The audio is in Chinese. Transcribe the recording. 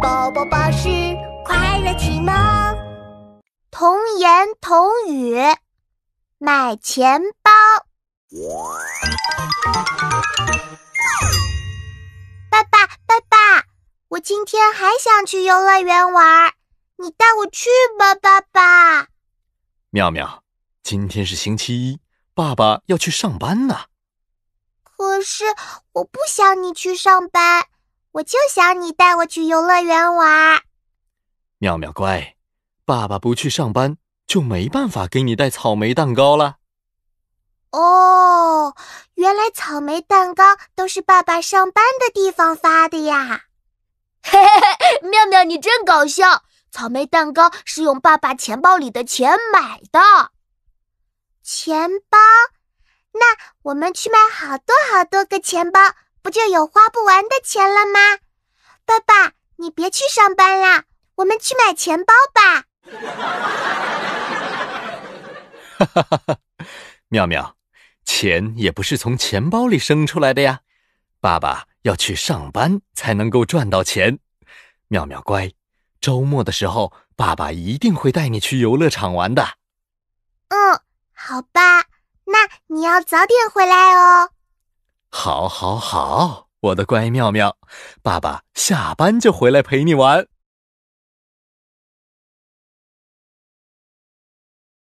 宝宝巴士快乐启蒙童言童语，买钱包。爸爸爸爸，我今天还想去游乐园玩，你带我去吧，爸爸。妙妙，今天是星期一，爸爸要去上班呢。可是我不想你去上班。我就想你带我去游乐园玩。妙妙乖，爸爸不去上班就没办法给你带草莓蛋糕了。哦，原来草莓蛋糕都是爸爸上班的地方发的呀。嘿嘿嘿，妙妙，你真搞笑！草莓蛋糕是用爸爸钱包里的钱买的。钱包？那我们去买好多好多个钱包。不就有花不完的钱了吗？爸爸，你别去上班啦，我们去买钱包吧。哈，妙妙，钱也不是从钱包里生出来的呀。爸爸要去上班才能够赚到钱。妙妙乖，周末的时候爸爸一定会带你去游乐场玩的。嗯，好吧，那你要早点回来哦。好好好，我的乖妙妙，爸爸下班就回来陪你玩。